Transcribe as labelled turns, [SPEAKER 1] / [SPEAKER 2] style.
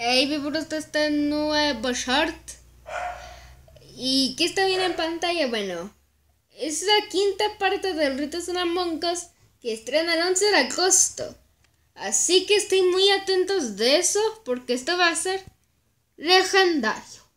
[SPEAKER 1] Hey, Bruto está en nuevo short. ¿Y qué está bien en pantalla? Bueno, es la quinta parte del Rito Moncos que estrena el 11 de agosto. Así que estén muy atentos de eso porque esto va a ser legendario.